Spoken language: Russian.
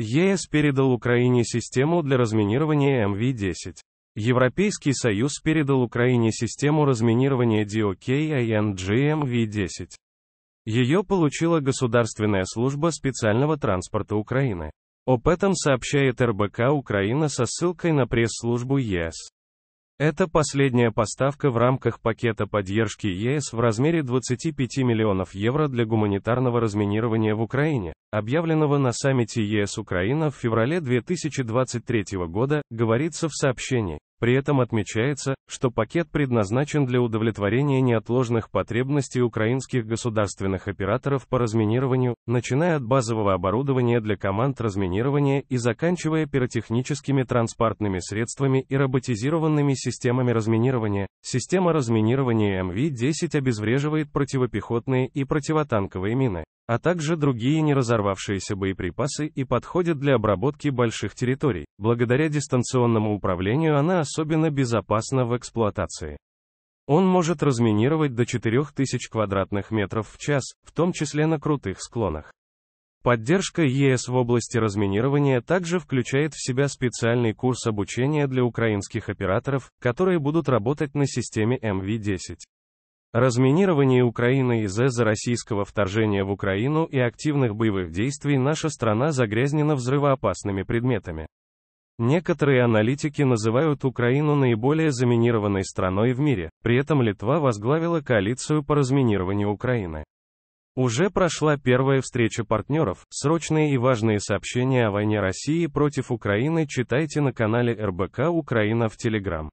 ЕС передал Украине систему для разминирования МВ-10. Европейский Союз передал Украине систему разминирования DOK ING MV-10. Ее получила Государственная служба специального транспорта Украины. Об этом сообщает РБК Украина со ссылкой на пресс-службу ЕС. Это последняя поставка в рамках пакета поддержки ЕС в размере 25 миллионов евро для гуманитарного разминирования в Украине, объявленного на саммите ЕС Украина в феврале 2023 года, говорится в сообщении. При этом отмечается, что пакет предназначен для удовлетворения неотложных потребностей украинских государственных операторов по разминированию, начиная от базового оборудования для команд разминирования и заканчивая пиротехническими транспортными средствами и роботизированными системами разминирования. Система разминирования МВ-10 обезвреживает противопехотные и противотанковые мины а также другие неразорвавшиеся боеприпасы и подходит для обработки больших территорий. Благодаря дистанционному управлению она особенно безопасна в эксплуатации. Он может разминировать до 4000 квадратных метров в час, в том числе на крутых склонах. Поддержка ЕС в области разминирования также включает в себя специальный курс обучения для украинских операторов, которые будут работать на системе МВ-10. Разминирование Украины из-за российского вторжения в Украину и активных боевых действий наша страна загрязнена взрывоопасными предметами. Некоторые аналитики называют Украину наиболее заминированной страной в мире, при этом Литва возглавила коалицию по разминированию Украины. Уже прошла первая встреча партнеров, срочные и важные сообщения о войне России против Украины читайте на канале РБК Украина в Телеграм.